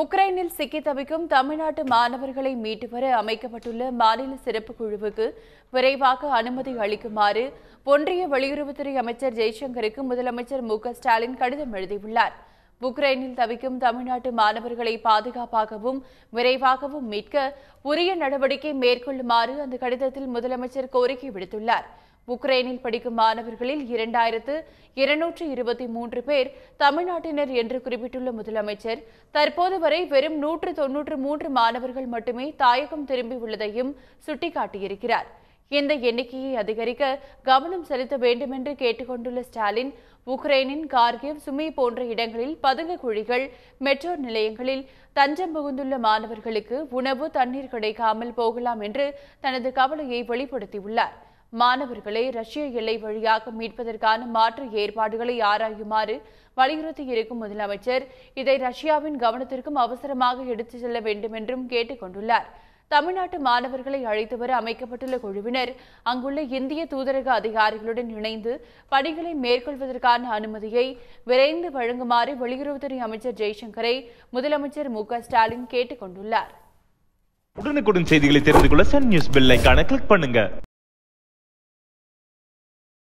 உக்ரைனில் சிக்கி தவிக்கும் தமிழ்நாட்டு மாணவர்களை மீட்டு வர அமைக்கப்பட்டுள்ள மாநில சிறப்பு குழுவுக்கு விரைவாக அனுமதி அளிக்குமாறு ஒன்றிய வெளியுறவுத்துறை அமைச்சர் ஜெய்சங்கருக்கு முதலமைச்சர் மு ஸ்டாலின் கடிதம் எழுதியுள்ளார் உக்ரைனில் தவிக்கும் தமிழ்நாட்டு மாணவர்களை பாதுகாப்பாகவும் விரைவாகவும் மீட்க உரிய நடவடிக்கை மேற்கொள்ளுமாறு அந்த கடிதத்தில் முதலமைச்சர் கோரிக்கை விடுத்துள்ளார் உக்ரைனில் படிக்கும் மாணவர்களில் இரண்டாயிரத்து இருநூற்று இருபத்தி மூன்று பேர் தமிழ்நாட்டினர் என்று குறிப்பிட்டுள்ள முதலமைச்சர் தற்போது வரை வெறும் நூற்று தொன்னூற்று மூன்று மாணவர்கள் மட்டுமே தாயகம் திரும்பியுள்ளதையும் சுட்டிக்காட்டியிருக்கிறார் இந்த எண்ணிக்கையை அதிகரிக்க கவனம் செலுத்த வேண்டும் என்று கேட்டுக்கொண்டுள்ள ஸ்டாலின் உக்ரைனின் கார்கிவ் சுமி போன்ற இடங்களில் பதுங்கு குழிகள் மெட்ரோ நிலையங்களில் தஞ்சம் புகுந்துள்ள மாணவர்களுக்கு உணவு தண்ணீர் கிடைக்காமல் போகலாம் என்று தனது கவலையை வெளிப்படுத்தியுள்ளார் மாணவர்களை ரஷ்ய எல்லை வழியாக மீட்பதற்கான மாற்று ஏற்பாடுகளை ஆராயுமாறு வலியுறுத்தி இருக்கும் முதலமைச்சர் இதை ரஷ்யாவின் கவனத்திற்கும் அவசரமாக எடுத்துச் செல்ல வேண்டும் என்றும் கேட்டுக் கொண்டுள்ளார் தமிழ்நாட்டு மாணவர்களை அழைத்து வர அமைக்கப்பட்டுள்ள குழுவினர் அங்குள்ள இந்திய தூதரக அதிகாரிகளுடன் இணைந்து பணிகளை மேற்கொள்வதற்கான அனுமதியை விரைந்து வழங்குமாறு வெளியுறவுத்துறை அமைச்சர் ஜெய்சங்கரை முதலமைச்சர் மு ஸ்டாலின் கேட்டுக் கொண்டுள்ளார் உடனுக்குடன் செய்திகளை தெரிந்து கொள்ள சன் நியூஸ் பெல் ஐக்கான கிளிக் பண்ணுங்க